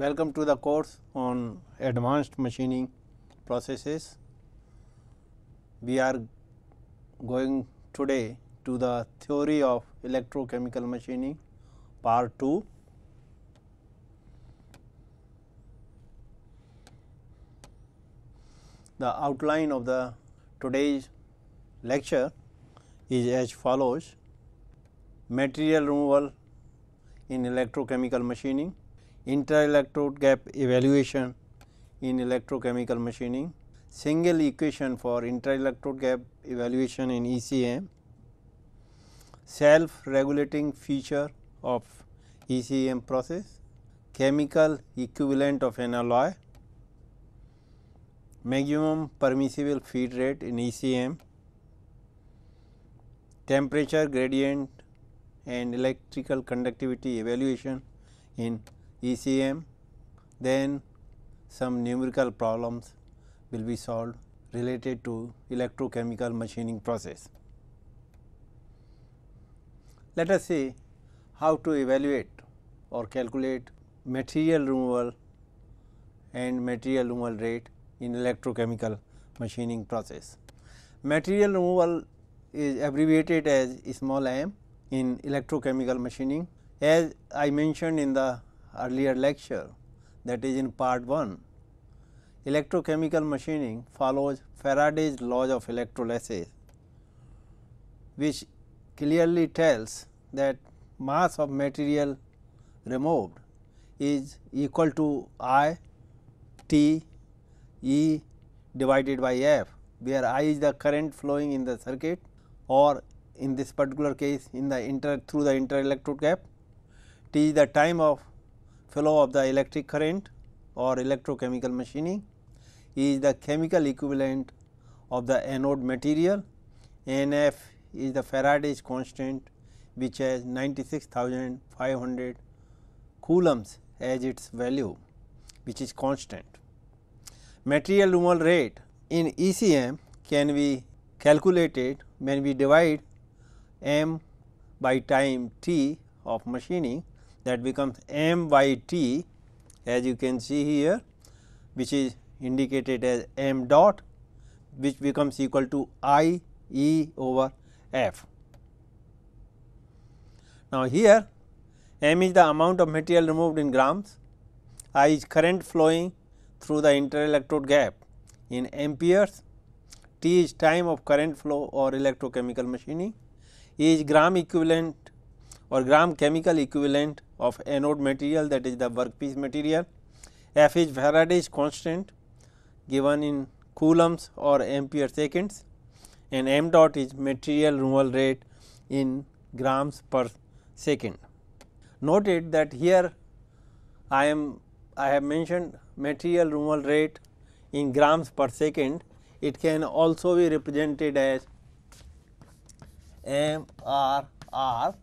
Welcome to the course on advanced machining processes. We are going today to the theory of electrochemical machining part 2. The outline of the today's lecture is as follows material removal in electrochemical machining inter-electrode gap evaluation in electrochemical machining, single equation for inter-electrode gap evaluation in ECM, self-regulating feature of ECM process, chemical equivalent of an alloy, maximum permissible feed rate in ECM, temperature gradient and electrical conductivity evaluation in ECM, then some numerical problems will be solved related to electrochemical machining process. Let us see how to evaluate or calculate material removal and material removal rate in electrochemical machining process. Material removal is abbreviated as small m in electrochemical machining. As I mentioned in the earlier lecture that is in part 1, electrochemical machining follows Faraday's laws of electrolysis which clearly tells that mass of material removed is equal to I T E divided by F where I is the current flowing in the circuit or in this particular case in the inter through the inter electrode gap, T is the time of flow of the electric current or electrochemical machining is the chemical equivalent of the anode material. NF is the Faraday's constant which has 96,500 coulombs as its value which is constant. Material removal rate in ECM can be calculated when we divide m by time t of machining that becomes m by t as you can see here which is indicated as m dot which becomes equal to i e over f. Now, here m is the amount of material removed in grams, i is current flowing through the interelectrode gap in amperes, t is time of current flow or electrochemical machining, e is gram equivalent or gram chemical equivalent of anode material that is the workpiece material. F is Faraday's constant given in coulombs or ampere seconds and m dot is material removal rate in grams per second. Noted that here I am I have mentioned material removal rate in grams per second it can also be represented as m r r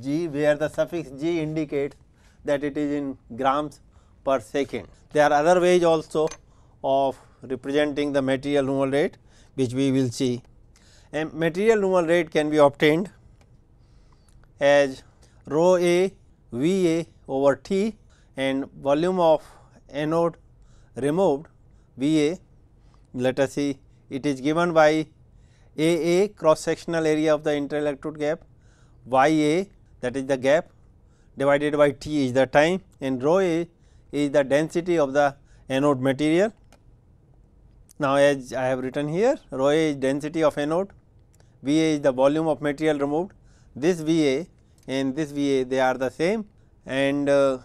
g where the suffix g indicates that it is in grams per second. There are other ways also of representing the material normal rate which we will see. And material normal rate can be obtained as rho A V A over T and volume of anode removed V A let us see it is given by A A cross sectional area of the interelectrode gap Y A that is the gap divided by T is the time and rho A is the density of the anode material. Now, as I have written here rho A is density of anode, V A is the volume of material removed, this V A and this V A they are the same and uh,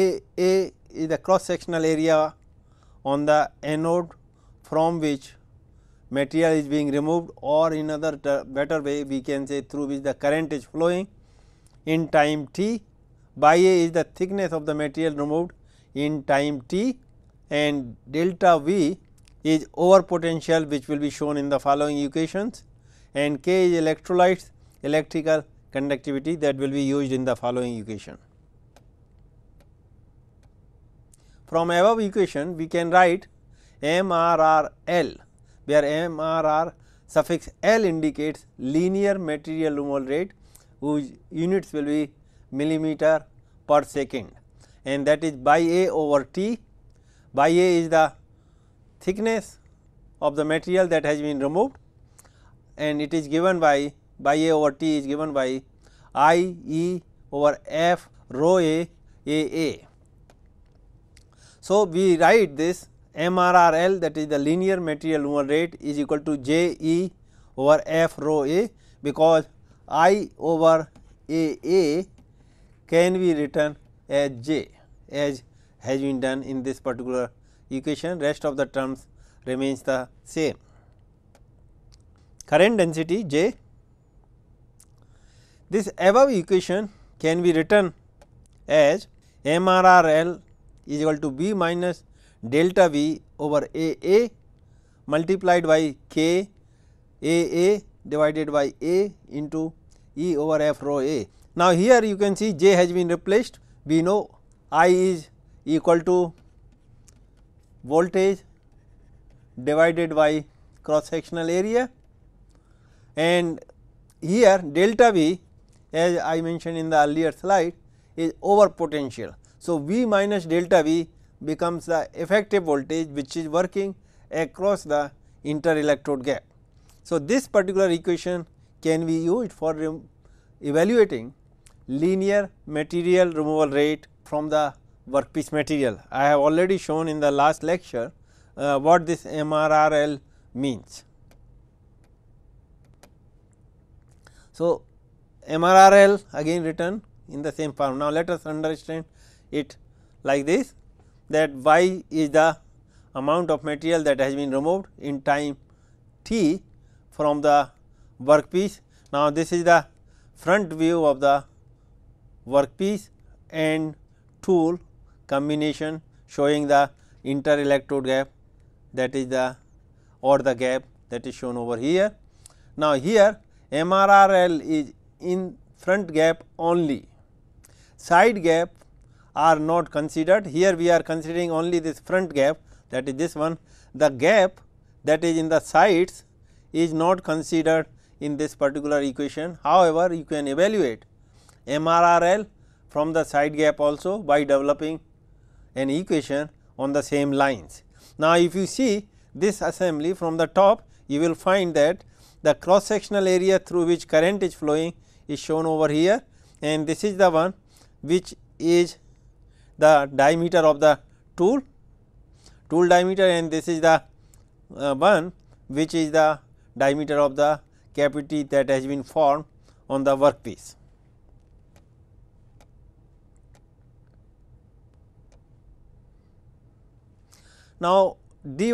A A is the cross sectional area on the anode from which material is being removed or in other uh, better way we can say through which the current is flowing in time t by A is the thickness of the material removed in time t and delta V is over potential which will be shown in the following equations and K is electrolytes electrical conductivity that will be used in the following equation. From above equation we can write MRRL where MRR suffix L indicates linear material removal rate whose units will be millimeter per second and that is by A over T. By A is the thickness of the material that has been removed and it is given by by A over T is given by I E over F rho A A A. So, we write this MRRL that is the linear material removal rate is equal to J E over F rho A because i over a a can be written as j as has been done in this particular equation rest of the terms remains the same. Current density j this above equation can be written as m r r l is equal to B minus delta V over a a multiplied by K a a divided by A into E over F rho A. Now, here you can see J has been replaced, we know I is equal to voltage divided by cross sectional area and here delta V as I mentioned in the earlier slide is over potential. So, V minus delta V becomes the effective voltage which is working across the inter electrode gap. So, this particular equation can be used for evaluating linear material removal rate from the workpiece material. I have already shown in the last lecture uh, what this MRRL means. So, MRRL again written in the same form. Now, let us understand it like this that y is the amount of material that has been removed in time t from the workpiece. Now, this is the front view of the workpiece and tool combination showing the inter electrode gap that is the or the gap that is shown over here. Now, here MRRL is in front gap only, side gap are not considered. Here we are considering only this front gap that is this one. The gap that is in the sides is not considered in this particular equation. However, you can evaluate MRRL from the side gap also by developing an equation on the same lines. Now, if you see this assembly from the top, you will find that the cross sectional area through which current is flowing is shown over here and this is the one which is the diameter of the tool, tool diameter and this is the uh, one which is the diameter of the cavity that has been formed on the workpiece. Now, dy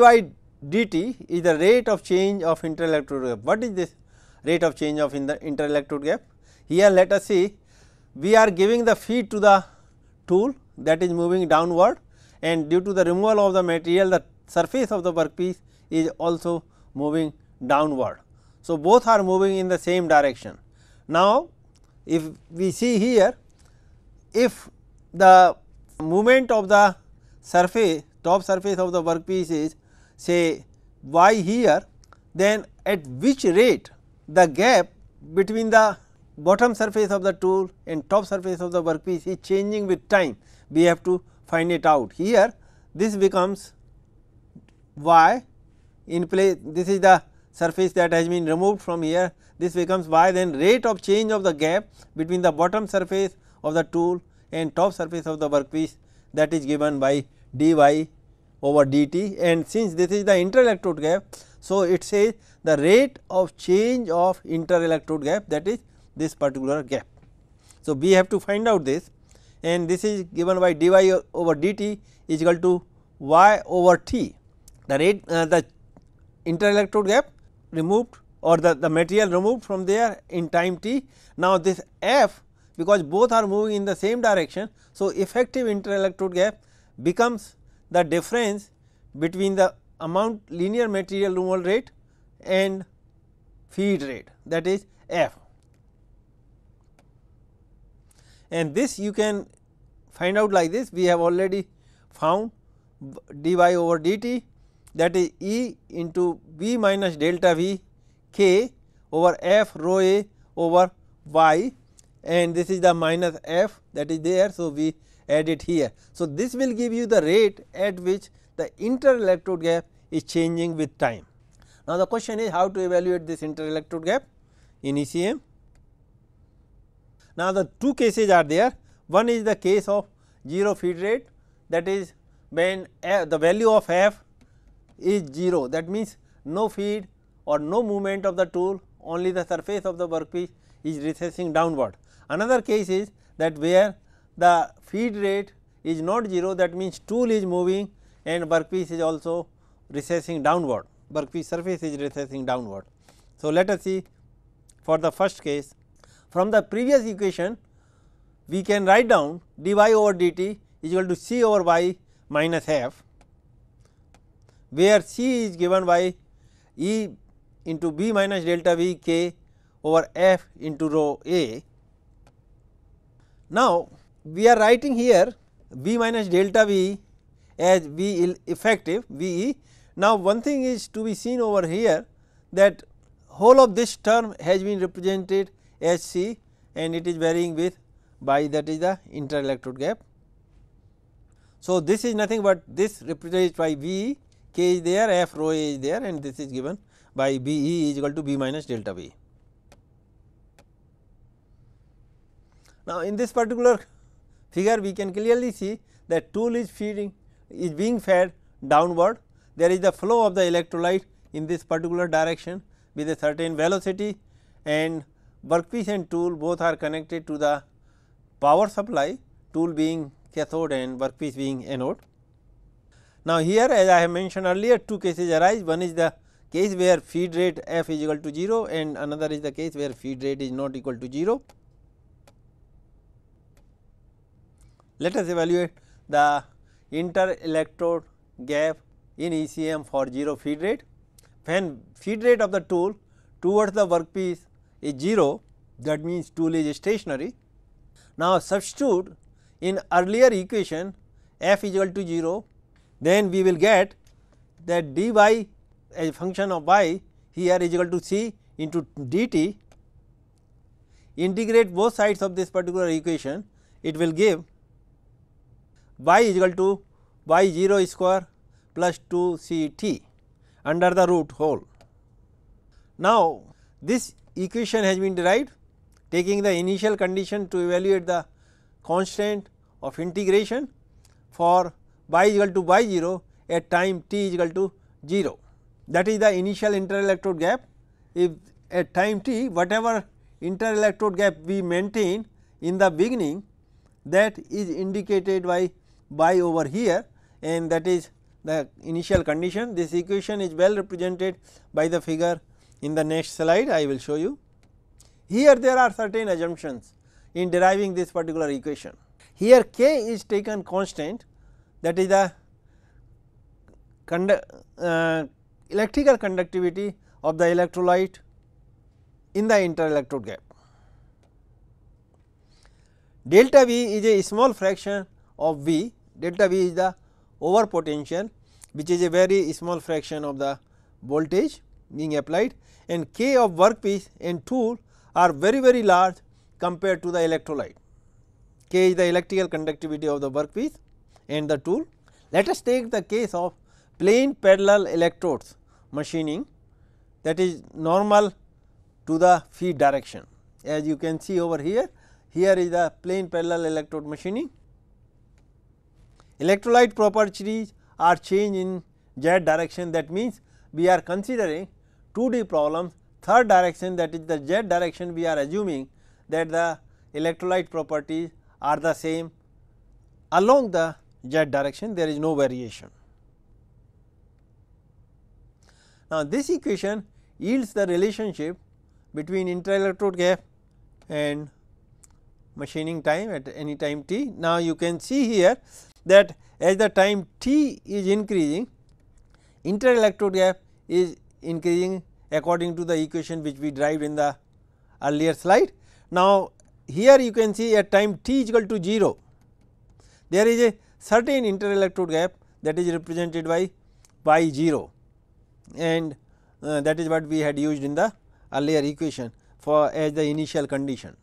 dt is the rate of change of interelectrode gap. What is this rate of change of in the interelectrode gap? Here let us see we are giving the feed to the tool that is moving downward and due to the removal of the material the surface of the workpiece is also moving downward. So, both are moving in the same direction. Now, if we see here, if the movement of the surface top surface of the workpiece is say y here, then at which rate the gap between the bottom surface of the tool and top surface of the workpiece is changing with time. We have to find it out. Here this becomes y in place this is the surface that has been removed from here this becomes y then rate of change of the gap between the bottom surface of the tool and top surface of the workpiece that is given by dy over dt and since this is the interelectrode gap. So, it says the rate of change of interelectrode gap that is this particular gap. So, we have to find out this and this is given by dy over dt is equal to y over t the rate uh, the interelectrode gap removed or the, the material removed from there in time t. Now, this f because both are moving in the same direction. So, effective interelectrode gap becomes the difference between the amount linear material removal rate and feed rate that is f. And this you can find out like this we have already found dy over dt that is E into V minus delta V k over F rho A over Y and this is the minus F that is there. So, we add it here. So, this will give you the rate at which the inter-electrode gap is changing with time. Now, the question is how to evaluate this inter-electrode gap in ECM. Now, the two cases are there. One is the case of 0 feed rate that is when F, the value of f is 0 that means no feed or no movement of the tool only the surface of the workpiece is recessing downward. Another case is that where the feed rate is not 0 that means tool is moving and workpiece is also recessing downward workpiece surface is recessing downward. So, let us see for the first case from the previous equation we can write down dy over dt is equal to c over y minus f where C is given by E into B minus delta V K over F into rho A. Now, we are writing here B minus delta V as V effective VE. Now, one thing is to be seen over here that whole of this term has been represented as C and it is varying with by that is the inter electrode gap. So, this is nothing but this represented by VE k is there, f rho a is there and this is given by b e is equal to b minus delta b. Now, in this particular figure we can clearly see that tool is feeding is being fed downward. There is the flow of the electrolyte in this particular direction with a certain velocity and workpiece and tool both are connected to the power supply tool being cathode and workpiece being anode. Now, here as I have mentioned earlier two cases arise one is the case where feed rate f is equal to 0 and another is the case where feed rate is not equal to 0. Let us evaluate the inter electrode gap in ECM for 0 feed rate. When feed rate of the tool towards the workpiece is 0 that means tool is stationary. Now, substitute in earlier equation f is equal to 0 then we will get that dy as function of y here is equal to c into dt integrate both sides of this particular equation it will give y is equal to y 0 square plus 2 c t under the root whole. Now, this equation has been derived taking the initial condition to evaluate the constant of integration for y is equal to y 0 at time t is equal to 0 that is the initial interelectrode gap. If at time t whatever interelectrode gap we maintain in the beginning that is indicated by y over here and that is the initial condition. This equation is well represented by the figure in the next slide I will show you. Here there are certain assumptions in deriving this particular equation. Here k is taken constant that is the condu uh, electrical conductivity of the electrolyte in the interelectrode gap. Delta V is a small fraction of V, delta V is the over potential which is a very small fraction of the voltage being applied and K of workpiece and tool are very very large compared to the electrolyte. K is the electrical conductivity of the workpiece and the tool. Let us take the case of plane parallel electrodes machining that is normal to the feed direction. As you can see over here, here is the plane parallel electrode machining. Electrolyte properties are changed in z direction that means, we are considering 2D problems third direction that is the z direction we are assuming that the electrolyte properties are the same along the z direction there is no variation. Now, this equation yields the relationship between inter-electrode gap and machining time at any time t. Now, you can see here that as the time t is increasing inter-electrode gap is increasing according to the equation which we derived in the earlier slide. Now, here you can see at time t is equal to 0 there is a certain interelectrode gap that is represented by pi 0 and uh, that is what we had used in the earlier equation for as the initial condition.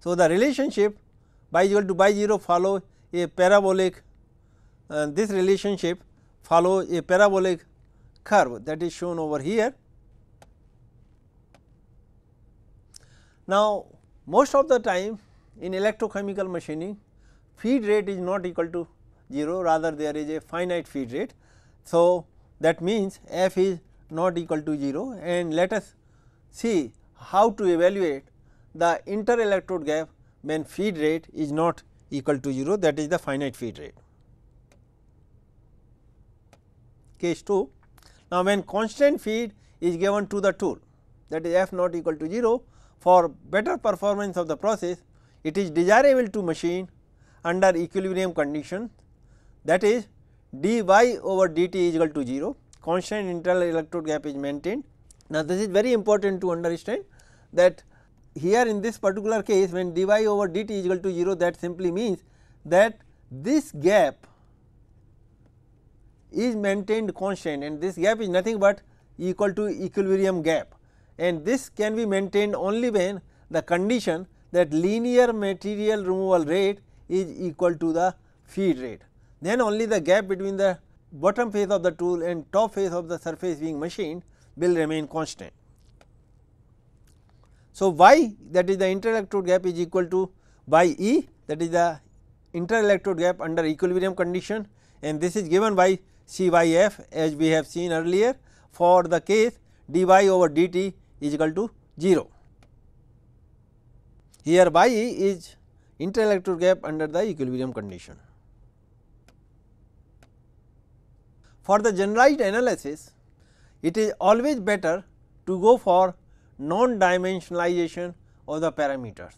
So, the relationship by equal to by 0 follow a parabolic uh, this relationship follow a parabolic curve that is shown over here. Now, most of the time in electrochemical machining feed rate is not equal to 0 rather there is a finite feed rate. So, that means f is not equal to 0 and let us see how to evaluate the inter electrode gap when feed rate is not equal to 0 that is the finite feed rate. Case 2. Now, when constant feed is given to the tool that is f not equal to 0 for better performance of the process it is desirable to machine under equilibrium condition that is dy over dt is equal to 0 constant internal electrode gap is maintained. Now, this is very important to understand that here in this particular case when dy over dt is equal to 0 that simply means that this gap is maintained constant and this gap is nothing but equal to equilibrium gap and this can be maintained only when the condition that linear material removal rate is equal to the feed rate. Then only the gap between the bottom face of the tool and top face of the surface being machined will remain constant. So, y that is the interelectrode gap is equal to by E that is the interelectrode gap under equilibrium condition and this is given by CYF as we have seen earlier for the case dy over dt is equal to 0. Here y e is interelectrode gap under the equilibrium condition. For the generalized analysis, it is always better to go for non-dimensionalization of the parameters.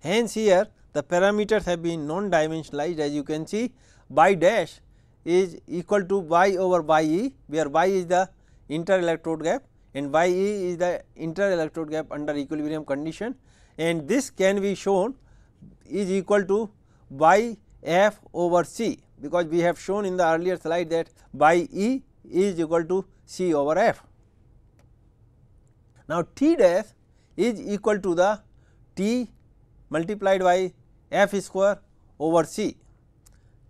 Hence, here the parameters have been non-dimensionalized as you can see by dash is equal to y over y e where y is the interelectrode gap and y e is the interelectrode gap under equilibrium condition and this can be shown is equal to by f over c because we have shown in the earlier slide that by e is equal to c over f. Now, t dash is equal to the t multiplied by f square over c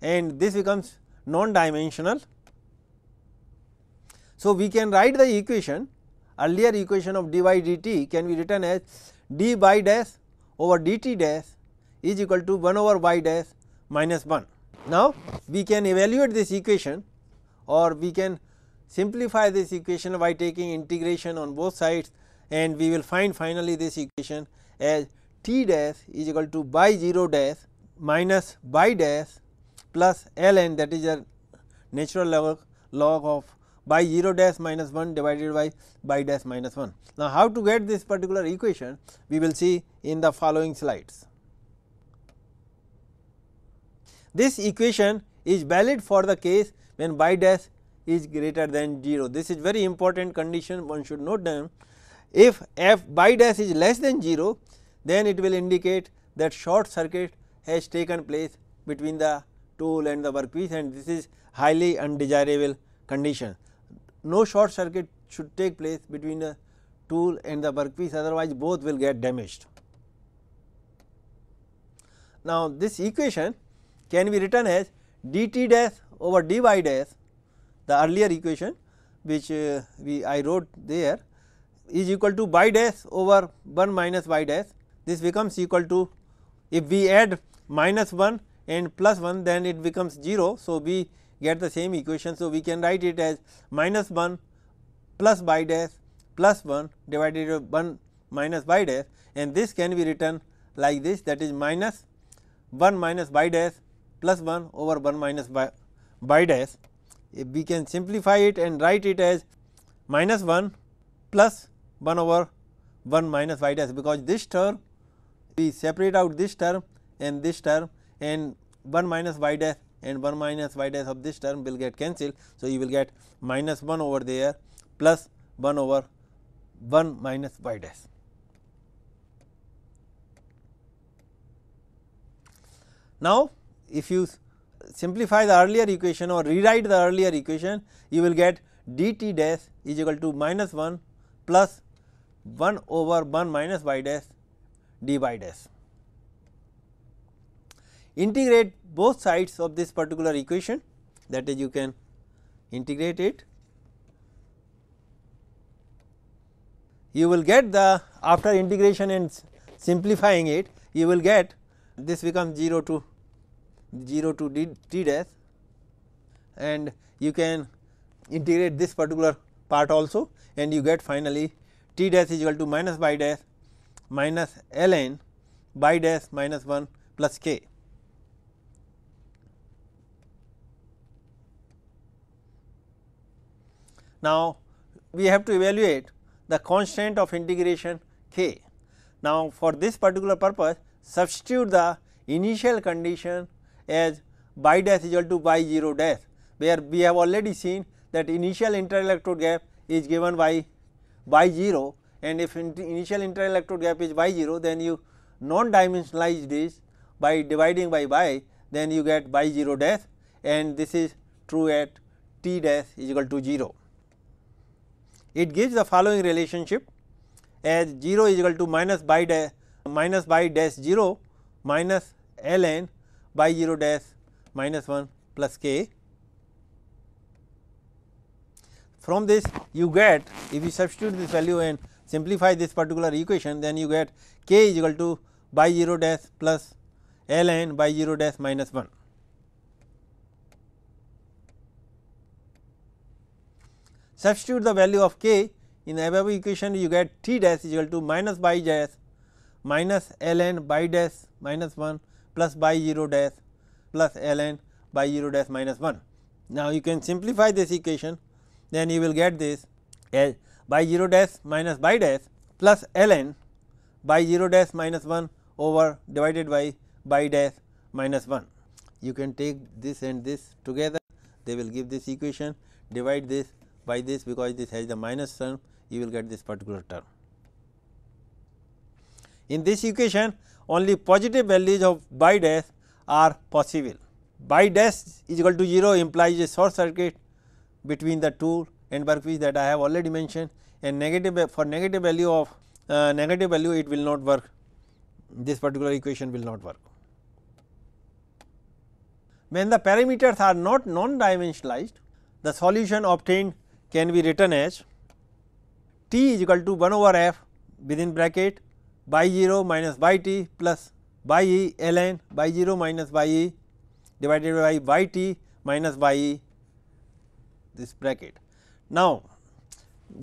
and this becomes non dimensional. So, we can write the equation earlier equation of dy dt can be written as d by dash over dt dash is equal to 1 over y dash minus 1. Now, we can evaluate this equation or we can simplify this equation by taking integration on both sides and we will find finally this equation as t dash is equal to by 0 dash minus by dash plus ln that is a natural log, log of by 0 dash minus 1 divided by by dash minus 1. Now, how to get this particular equation we will see in the following slides. This equation is valid for the case when y dash is greater than 0. This is very important condition one should note them. If f y dash is less than 0, then it will indicate that short circuit has taken place between the tool and the workpiece and this is highly undesirable condition. No short circuit should take place between the tool and the workpiece otherwise both will get damaged. Now, this equation can be written as dt dash over dy dash the earlier equation which uh, we I wrote there is equal to y dash over 1 minus y dash this becomes equal to if we add minus 1 and plus 1 then it becomes 0. So, we get the same equation. So, we can write it as minus 1 plus y dash plus 1 divided by 1 minus y dash and this can be written like this that is minus 1 minus y dash plus 1 over 1 minus by, by dash. If we can simplify it and write it as minus 1 plus 1 over 1 minus y dash because this term we separate out this term and this term and 1 minus y dash and 1 minus y dash of this term will get cancelled. So, you will get minus 1 over there plus 1 over 1 minus y dash. Now, if you simplify the earlier equation or rewrite the earlier equation, you will get dt dash is equal to minus 1 plus 1 over 1 minus y dash d y dash. Integrate both sides of this particular equation that is you can integrate it. You will get the after integration and simplifying it you will get this becomes 0 to 0 to t dash and you can integrate this particular part also and you get finally t dash is equal to minus y dash minus ln y dash minus 1 plus k. Now, we have to evaluate the constant of integration k. Now, for this particular purpose substitute the initial condition as y dash is equal to y 0 dash where we have already seen that initial interelectrode electrode gap is given by y 0 and if initial interelectrode electrode gap is y 0 then you non dimensionalize this by dividing by y then you get y 0 dash and this is true at t dash is equal to 0. It gives the following relationship as 0 is equal to minus y dash minus y dash 0 minus ln by 0 dash minus 1 plus k. From this you get if you substitute this value and simplify this particular equation then you get k is equal to by 0 dash plus ln by 0 dash minus 1. Substitute the value of k in above equation you get t dash is equal to minus by dash minus ln by dash minus 1 plus by 0 dash plus ln by 0 dash minus 1. Now, you can simplify this equation then you will get this L eh, by 0 dash minus by dash plus ln by 0 dash minus 1 over divided by by dash minus 1. You can take this and this together they will give this equation divide this by this because this has the minus term you will get this particular term. In this equation only positive values of by dash are possible. By dash is equal to 0 implies a short circuit between the two end workpiece that I have already mentioned and negative for negative value of uh, negative value it will not work this particular equation will not work. When the parameters are not non dimensionalized the solution obtained can be written as t is equal to 1 over f within bracket by 0 minus by t plus by e ln by 0 minus by e divided by by t minus by e this bracket. Now,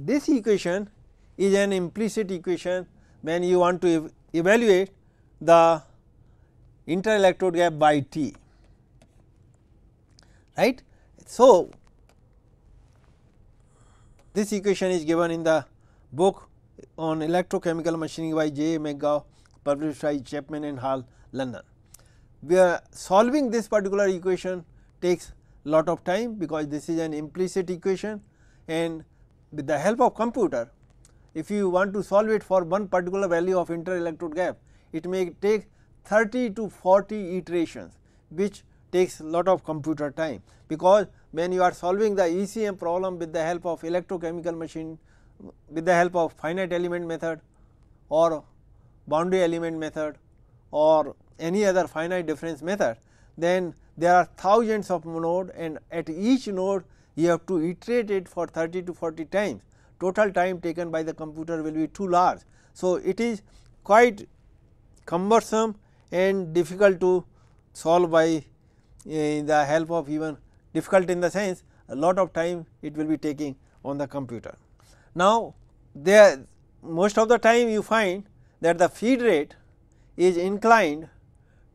this equation is an implicit equation when you want to ev evaluate the inter-electrode gap by T, right. So, this equation is given in the book on electrochemical machining by J. Mega published by Chapman and Hall London. We are solving this particular equation takes lot of time because this is an implicit equation and with the help of computer if you want to solve it for one particular value of inter electrode gap it may take 30 to 40 iterations which takes lot of computer time because when you are solving the ECM problem with the help of electrochemical machine with the help of finite element method or boundary element method or any other finite difference method, then there are thousands of node and at each node you have to iterate it for 30 to 40 times. Total time taken by the computer will be too large. So, it is quite cumbersome and difficult to solve by in eh, the help of even difficult in the sense a lot of time it will be taking on the computer. Now, there most of the time you find that the feed rate is inclined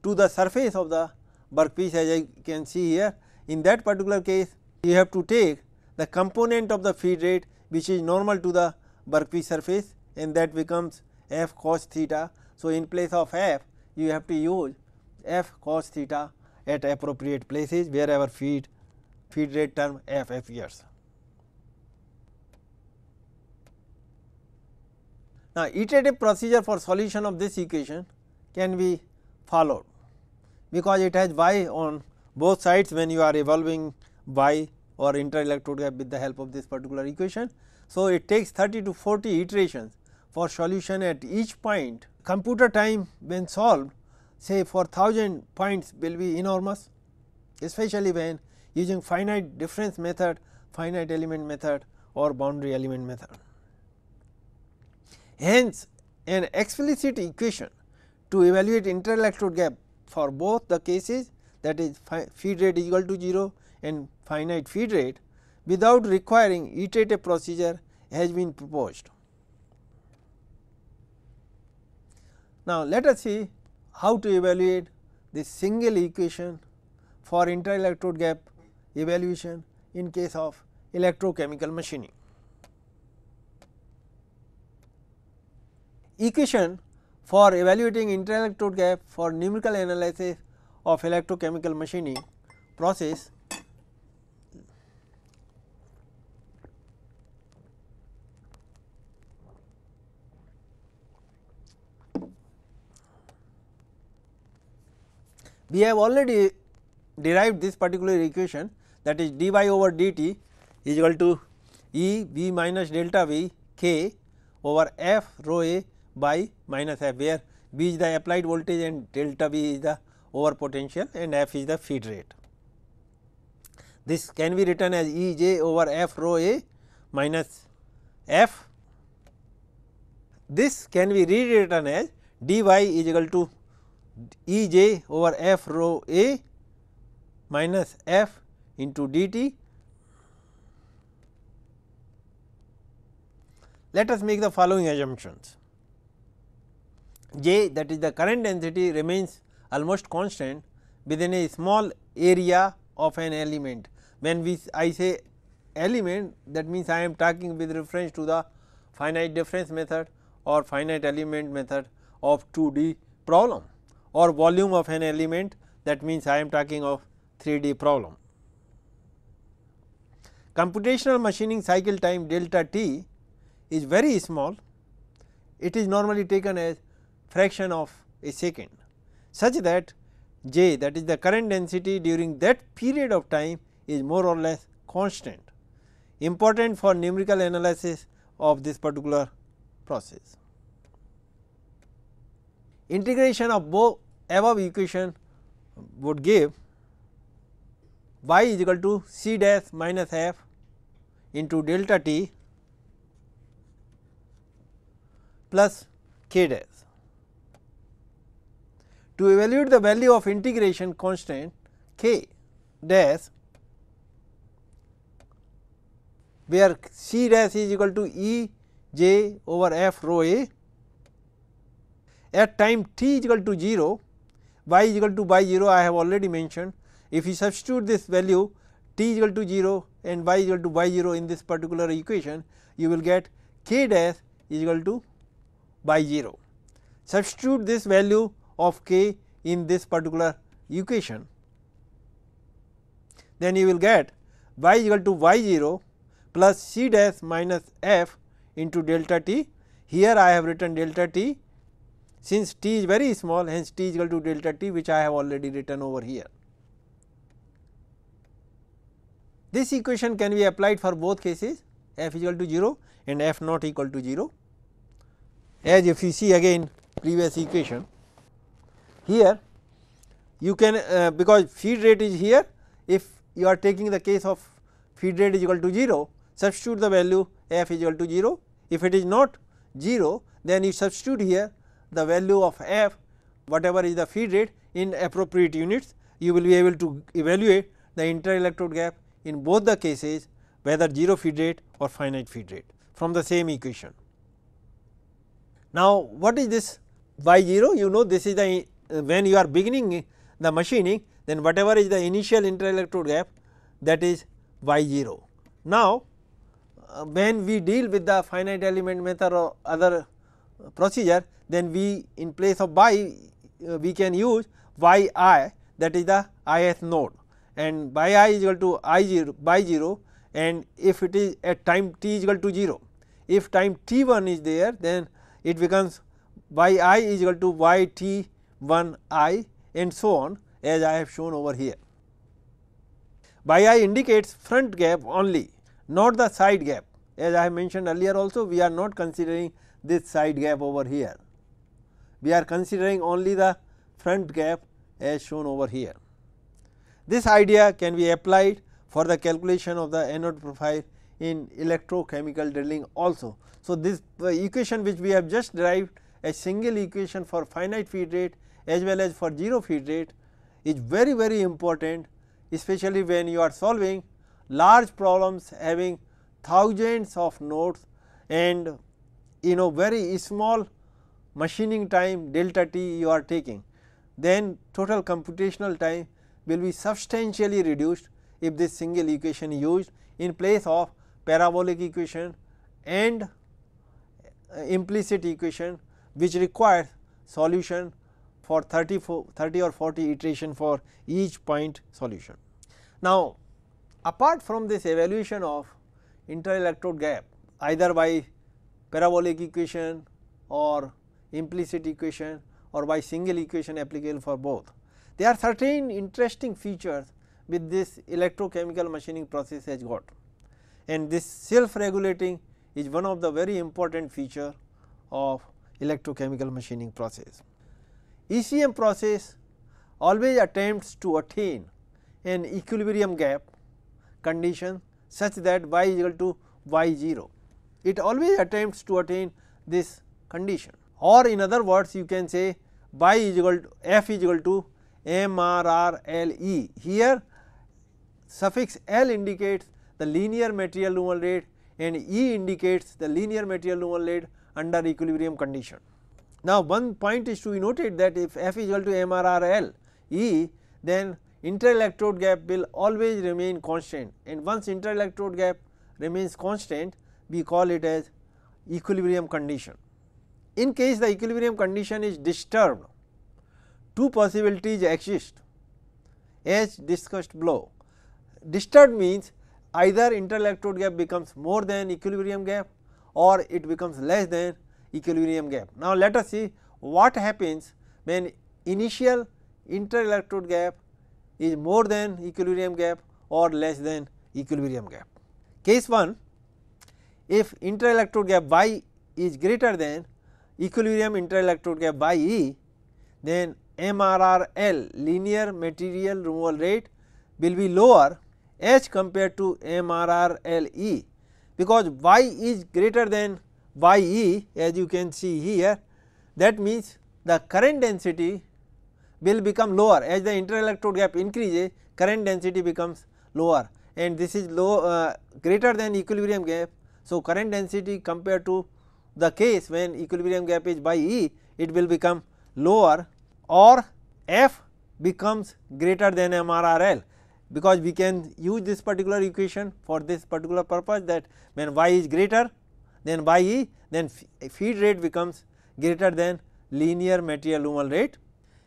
to the surface of the work piece as I can see here. In that particular case, you have to take the component of the feed rate which is normal to the work piece surface and that becomes f cos theta. So, in place of f, you have to use f cos theta at appropriate places wherever feed feed rate term f appears. Now, iterative procedure for solution of this equation can be followed because it has y on both sides when you are evolving y or inter-electrode gap with the help of this particular equation. So, it takes 30 to 40 iterations for solution at each point. Computer time when solved say for 1000 points will be enormous especially when using finite difference method, finite element method or boundary element method. Hence, an explicit equation to evaluate interelectrode gap for both the cases that is feed rate is equal to 0 and finite feed rate without requiring iterative procedure has been proposed. Now, let us see how to evaluate this single equation for interelectrode gap evaluation in case of electrochemical machining. equation for evaluating interelectrode electrode gap for numerical analysis of electrochemical machining process we have already derived this particular equation that is dy over dt is equal to E v minus delta v k over f rho a by minus f where B is the applied voltage and delta V is the over potential and f is the feed rate. This can be written as E j over f rho a minus f. This can be rewritten as dy is equal to E j over f rho a minus f into dt. Let us make the following assumptions. J that is the current density remains almost constant within a small area of an element. When we I say element that means I am talking with reference to the finite difference method or finite element method of 2D problem or volume of an element that means I am talking of 3D problem. Computational machining cycle time delta t is very small, it is normally taken as fraction of a second such that J that is the current density during that period of time is more or less constant important for numerical analysis of this particular process. Integration of both above equation would give y is equal to c dash minus f into delta t plus k dash to evaluate the value of integration constant k dash where c dash is equal to e j over f rho a at time t is equal to 0 y is equal to by 0 I have already mentioned if you substitute this value t is equal to 0 and y is equal to by 0 in this particular equation you will get k dash is equal to by 0. Substitute this value of k in this particular equation, then you will get y equal to y 0 plus c dash minus f into delta t. Here I have written delta t since t is very small hence t is equal to delta t which I have already written over here. This equation can be applied for both cases f is equal to 0 and f not equal to 0 as if you see again previous equation here you can uh, because feed rate is here if you are taking the case of feed rate is equal to 0 substitute the value f is equal to 0 if it is not 0 then you substitute here the value of f whatever is the feed rate in appropriate units you will be able to evaluate the inter electrode gap in both the cases whether 0 feed rate or finite feed rate from the same equation. Now, what is this y 0 you know this is the when you are beginning the machining then whatever is the initial interelectrode gap that is y0. Now, uh, when we deal with the finite element method or other uh, procedure then we in place of y uh, we can use yi that is the th node and yi is equal to i 0 by 0 and if it is at time t is equal to 0 if time t 1 is there then it becomes y i is equal to y t 1 i and so on as I have shown over here. By i indicates front gap only not the side gap as I have mentioned earlier also we are not considering this side gap over here. We are considering only the front gap as shown over here. This idea can be applied for the calculation of the anode profile in electrochemical drilling also. So, this equation which we have just derived a single equation for finite feed rate as well as for zero feed rate is very very important especially when you are solving large problems having thousands of nodes and you know very small machining time delta t you are taking then total computational time will be substantially reduced if this single equation used in place of parabolic equation and uh, implicit equation which requires solution for 30, 30 or 40 iteration for each point solution. Now, apart from this evaluation of inter-electrode gap either by parabolic equation or implicit equation or by single equation applicable for both. There are certain interesting features with this electrochemical machining process has got and this self regulating is one of the very important feature of electrochemical machining process. ECM process always attempts to attain an equilibrium gap condition such that y is equal to y 0. It always attempts to attain this condition or in other words you can say y is equal to f is equal to m r r l e. Here suffix l indicates the linear material normal rate and e indicates the linear material normal rate under equilibrium condition. Now one point is to be noted that if f is equal to M R R L E, then interelectrode gap will always remain constant and once interelectrode gap remains constant we call it as equilibrium condition. In case the equilibrium condition is disturbed two possibilities exist as discussed below. Disturbed means either interelectrode gap becomes more than equilibrium gap or it becomes less than equilibrium gap. Now, let us see what happens when initial interelectrode gap is more than equilibrium gap or less than equilibrium gap. Case 1 if interelectrode gap y is greater than equilibrium interelectrode gap by E then MRRL linear material removal rate will be lower as compared to MRRLE because y is greater than y e as you can see here that means the current density will become lower as the interelectrode gap increases current density becomes lower and this is low uh, greater than equilibrium gap. So, current density compared to the case when equilibrium gap is by E it will become lower or F becomes greater than MRRL because we can use this particular equation for this particular purpose that when y is greater then by E then feed rate becomes greater than linear material lumal rate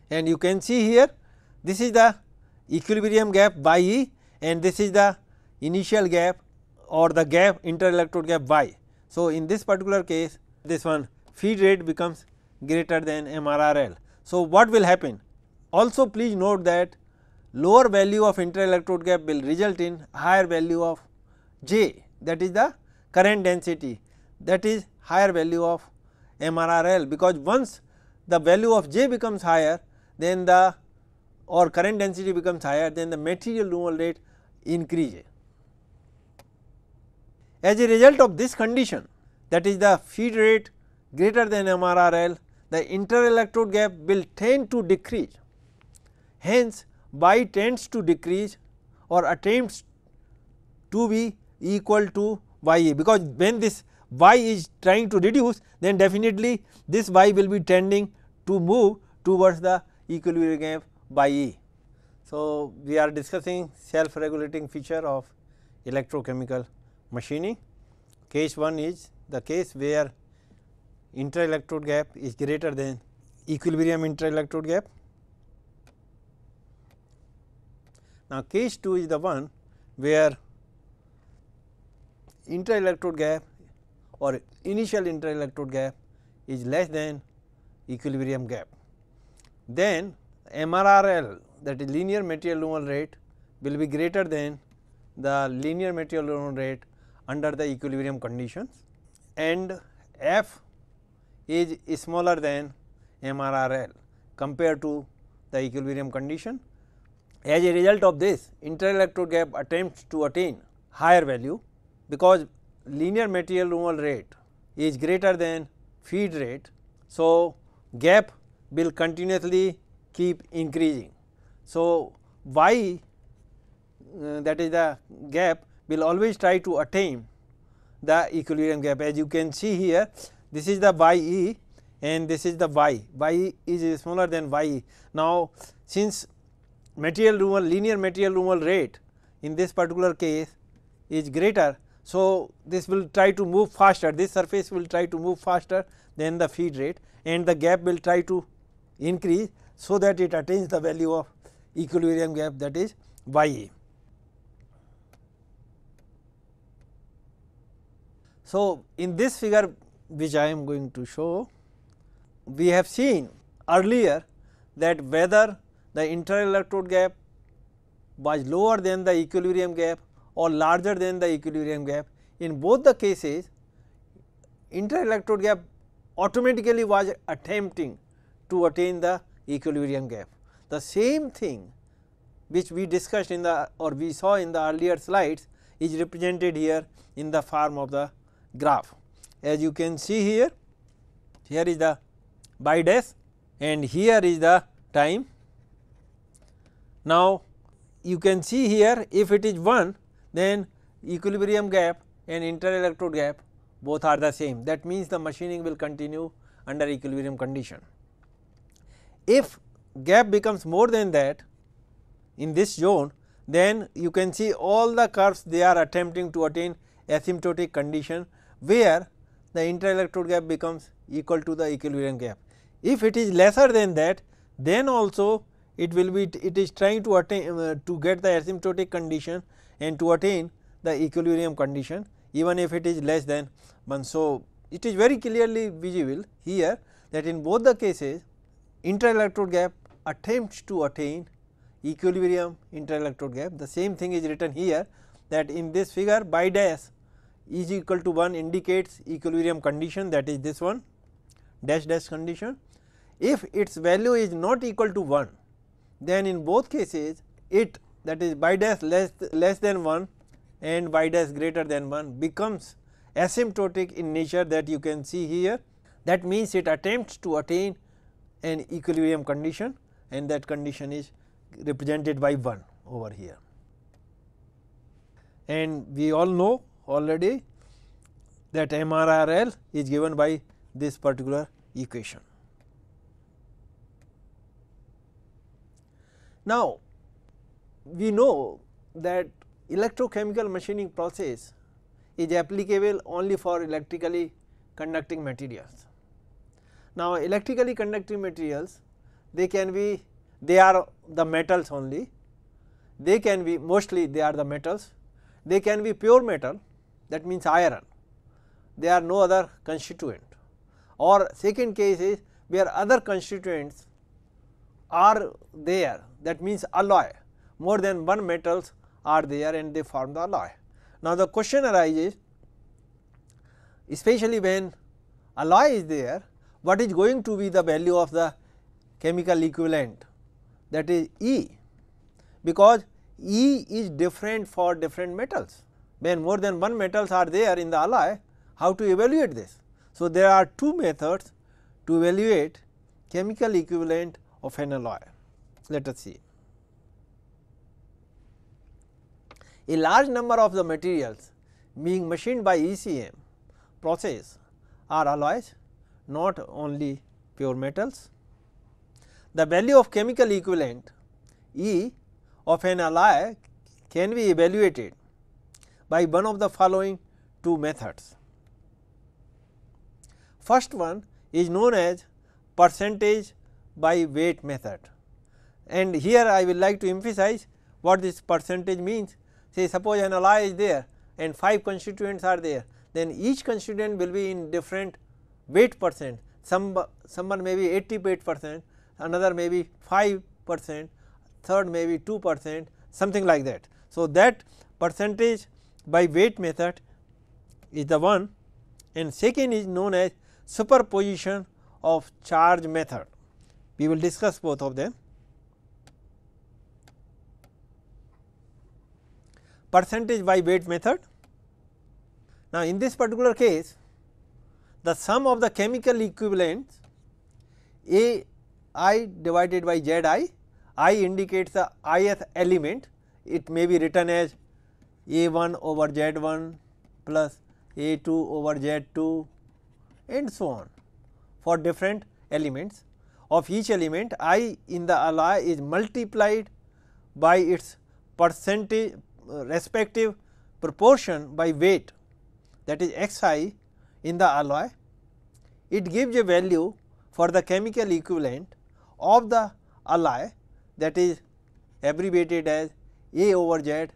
and you can see here this is the equilibrium gap by E and this is the initial gap or the gap interelectrode gap by. So, in this particular case this one feed rate becomes greater than MRRL. So, what will happen? Also please note that lower value of interelectrode gap will result in higher value of J that is the current density that is higher value of MRRL because once the value of J becomes higher then the or current density becomes higher then the material removal rate increases. As a result of this condition that is the feed rate greater than MRRL the interelectrode gap will tend to decrease. Hence, by tends to decrease or attempts to be equal to YA because when this y is trying to reduce then definitely this y will be tending to move towards the equilibrium gap by E. So, we are discussing self regulating feature of electrochemical machining. Case 1 is the case where intra electrode gap is greater than equilibrium intra electrode gap. Now, case 2 is the one where intra electrode gap or initial interelectrode gap is less than equilibrium gap. Then MRRL that is linear material removal rate will be greater than the linear material removal rate under the equilibrium conditions and F is smaller than MRRL compared to the equilibrium condition. As a result of this inter-electrode gap attempts to attain higher value because linear material removal rate is greater than feed rate. So, gap will continuously keep increasing. So, y uh, that is the gap will always try to attain the equilibrium gap as you can see here this is the ye and this is the y, y is smaller than ye. Now, since material removal linear material removal rate in this particular case is greater so, this will try to move faster this surface will try to move faster than the feed rate and the gap will try to increase so that it attains the value of equilibrium gap that is y a. So, in this figure which I am going to show we have seen earlier that whether the inter electrode gap was lower than the equilibrium gap or larger than the equilibrium gap. In both the cases inter electrode gap automatically was attempting to attain the equilibrium gap. The same thing which we discussed in the or we saw in the earlier slides is represented here in the form of the graph. As you can see here, here is the by dash and here is the time. Now, you can see here if it is 1 then equilibrium gap and inter-electrode gap both are the same that means the machining will continue under equilibrium condition. If gap becomes more than that in this zone then you can see all the curves they are attempting to attain asymptotic condition where the inter-electrode gap becomes equal to the equilibrium gap. If it is lesser than that then also it will be it is trying to attain uh, to get the asymptotic condition and to attain the equilibrium condition even if it is less than 1. So, it is very clearly visible here that in both the cases interelectrode gap attempts to attain equilibrium interelectrode gap. The same thing is written here that in this figure by dash is equal to 1 indicates equilibrium condition that is this one dash dash condition. If its value is not equal to 1 then in both cases it that is by dash less, less than 1 and by dash greater than 1 becomes asymptotic in nature that you can see here. That means it attempts to attain an equilibrium condition and that condition is represented by 1 over here. And we all know already that MRRL is given by this particular equation. Now, we know that electrochemical machining process is applicable only for electrically conducting materials. Now, electrically conducting materials they can be they are the metals only, they can be mostly they are the metals, they can be pure metal that means iron, there are no other constituent or second case is where other constituents are there that means alloy more than one metals are there and they form the alloy. Now, the question arises especially when alloy is there what is going to be the value of the chemical equivalent that is E because E is different for different metals. When more than one metals are there in the alloy how to evaluate this. So, there are two methods to evaluate chemical equivalent of an alloy let us see. A large number of the materials being machined by ECM process are alloys not only pure metals. The value of chemical equivalent E of an alloy can be evaluated by one of the following two methods. First one is known as percentage by weight method and here I will like to emphasize what this percentage means say suppose an alloy is there and 5 constituents are there then each constituent will be in different weight percent some someone may be 80 weight percent another may be 5 percent third may be 2 percent something like that. So, that percentage by weight method is the one and second is known as superposition of charge method. We will discuss both of them. percentage by weight method. Now, in this particular case the sum of the chemical equivalents A i divided by Z i, i indicates the ith element it may be written as A 1 over Z 1 plus A 2 over Z 2 and so on for different elements of each element i in the alloy is multiplied by its percentage uh, respective proportion by weight that is xi in the alloy, it gives a value for the chemical equivalent of the alloy that is abbreviated as A over Z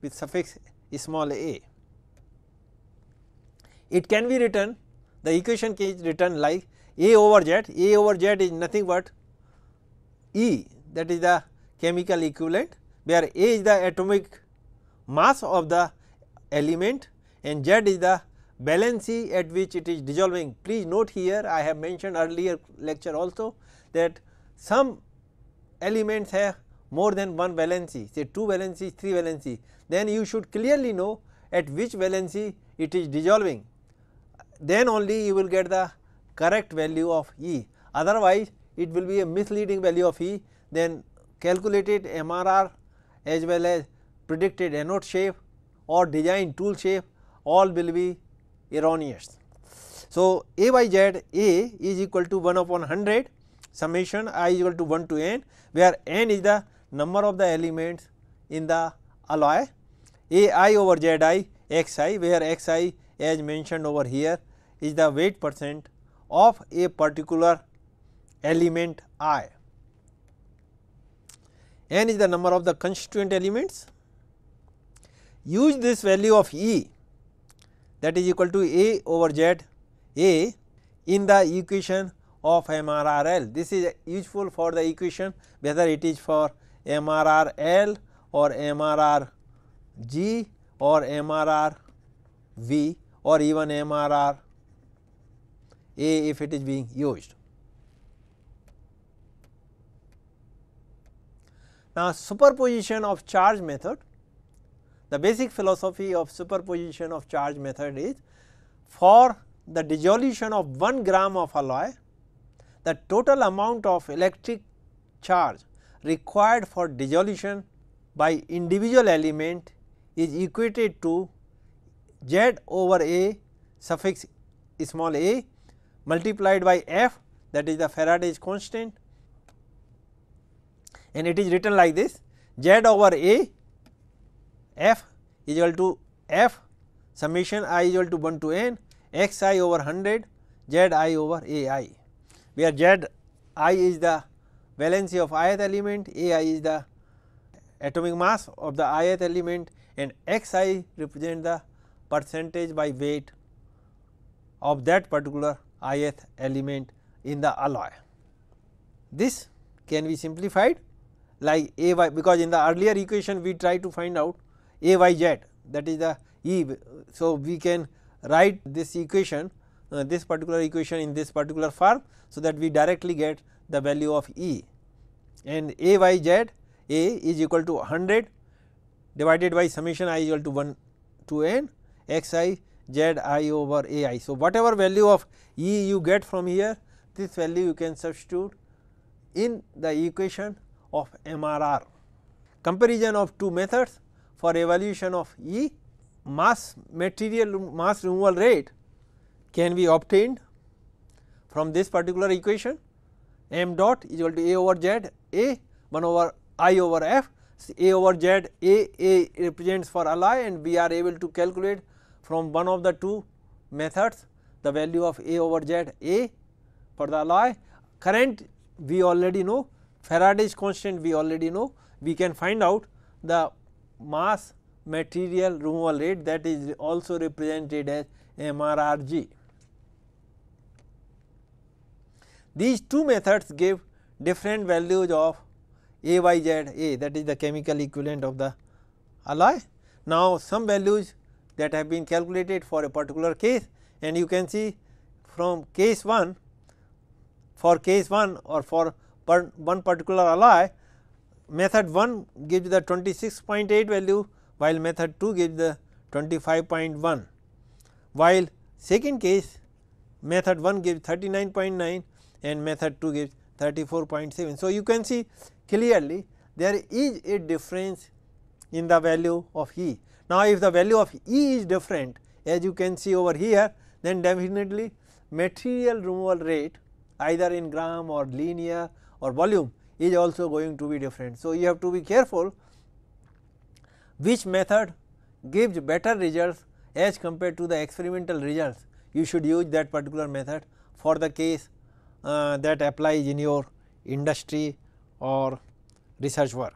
with suffix small a. It can be written the equation is written like A over Z, A over Z is nothing but E that is the chemical equivalent where A is the atomic mass of the element and Z is the valency at which it is dissolving. Please note here I have mentioned earlier lecture also that some elements have more than one valency say 2 valency, 3 valency then you should clearly know at which valency it is dissolving then only you will get the correct value of E otherwise it will be a misleading value of E then calculated MRR as well as predicted anode shape or design tool shape all will be erroneous. So, A by Z A is equal to 1 upon 100 summation i is equal to 1 to n where n is the number of the elements in the alloy A i over Z i x i where x i as mentioned over here is the weight percent of a particular element i. n is the number of the constituent elements use this value of E that is equal to A over Z A in the equation of MRRL. This is useful for the equation whether it is for MRRL or MRRG or MRRV or even MRRA if it is being used. Now, superposition of charge method the basic philosophy of superposition of charge method is for the dissolution of 1 gram of alloy, the total amount of electric charge required for dissolution by individual element is equated to z over a suffix small a multiplied by f that is the Faraday's constant and it is written like this z over a f is equal to f summation i is equal to 1 to n x i over 100 z i over a i where z i is the valency of ith element a i is the atomic mass of the ith element and x i represent the percentage by weight of that particular ith element in the alloy. This can be simplified like a y because in the earlier equation we try to find out a y z that is the E. So, we can write this equation uh, this particular equation in this particular form. So, that we directly get the value of E and a y z a is equal to 100 divided by summation i equal to 1 to n x i z i over a i. So, whatever value of E you get from here this value you can substitute in the equation of MRR. Comparison of two methods for evaluation of E mass material mass removal rate can be obtained from this particular equation m dot is equal to a over z a 1 over i over f a over z a a represents for alloy and we are able to calculate from one of the two methods the value of a over z a for the alloy current we already know Faraday's constant we already know we can find out the mass material removal rate that is also represented as MRRG. These two methods give different values of AYZA that is the chemical equivalent of the alloy. Now, some values that have been calculated for a particular case and you can see from case 1 for case 1 or for one particular alloy method 1 gives the 26.8 value while method 2 gives the 25.1 while second case method 1 gives 39.9 and method 2 gives 34.7. So, you can see clearly there is a difference in the value of E. Now, if the value of E is different as you can see over here then definitely material removal rate either in gram or linear or volume is also going to be different. So, you have to be careful which method gives better results as compared to the experimental results. You should use that particular method for the case uh, that applies in your industry or research work.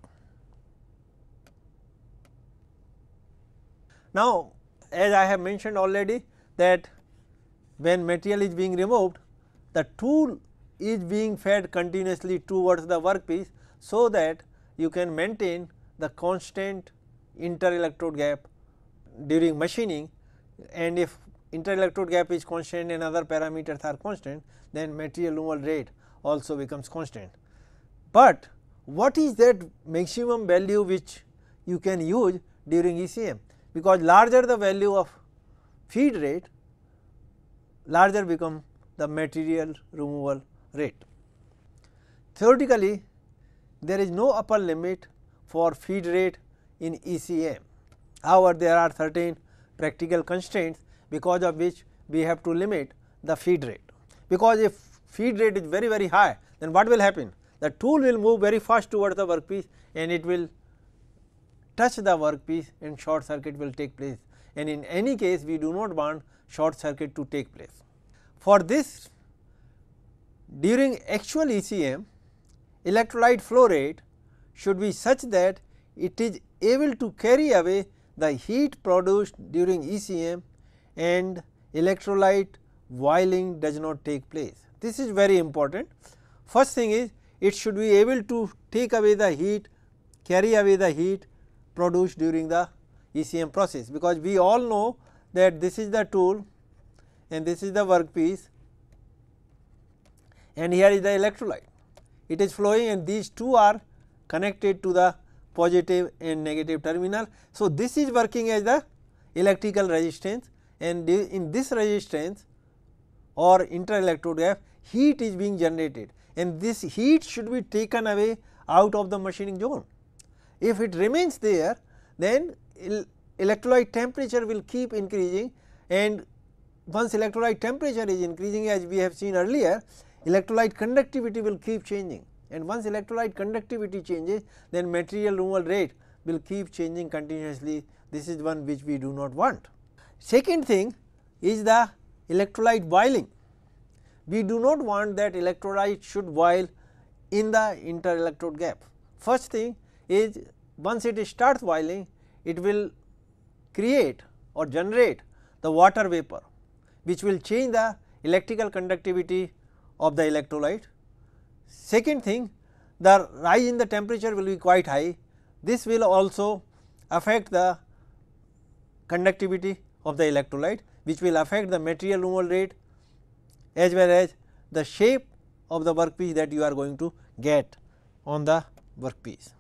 Now, as I have mentioned already that when material is being removed, the tool is being fed continuously towards the workpiece so that you can maintain the constant inter-electrode gap during machining and if inter-electrode gap is constant and other parameters are constant then material removal rate also becomes constant. But what is that maximum value which you can use during ECM because larger the value of feed rate larger become the material removal rate. Theoretically, there is no upper limit for feed rate in ECM. However, there are certain practical constraints because of which we have to limit the feed rate. Because if feed rate is very very high then what will happen? The tool will move very fast towards the workpiece and it will touch the workpiece and short circuit will take place and in any case we do not want short circuit to take place. For this during actual ECM, electrolyte flow rate should be such that it is able to carry away the heat produced during ECM and electrolyte wiling does not take place. This is very important. First thing is it should be able to take away the heat, carry away the heat produced during the ECM process because we all know that this is the tool and this is the workpiece and here is the electrolyte. It is flowing and these two are connected to the positive and negative terminal. So, this is working as the electrical resistance and in this resistance or inter electrode gap heat is being generated and this heat should be taken away out of the machining zone. If it remains there then electrolyte temperature will keep increasing and once electrolyte temperature is increasing as we have seen earlier electrolyte conductivity will keep changing and once electrolyte conductivity changes then material removal rate will keep changing continuously this is one which we do not want. Second thing is the electrolyte boiling. We do not want that electrolyte should boil in the inter electrode gap. First thing is once it starts boiling it will create or generate the water vapor which will change the electrical conductivity of the electrolyte. Second thing the rise in the temperature will be quite high. This will also affect the conductivity of the electrolyte which will affect the material removal rate as well as the shape of the workpiece that you are going to get on the workpiece.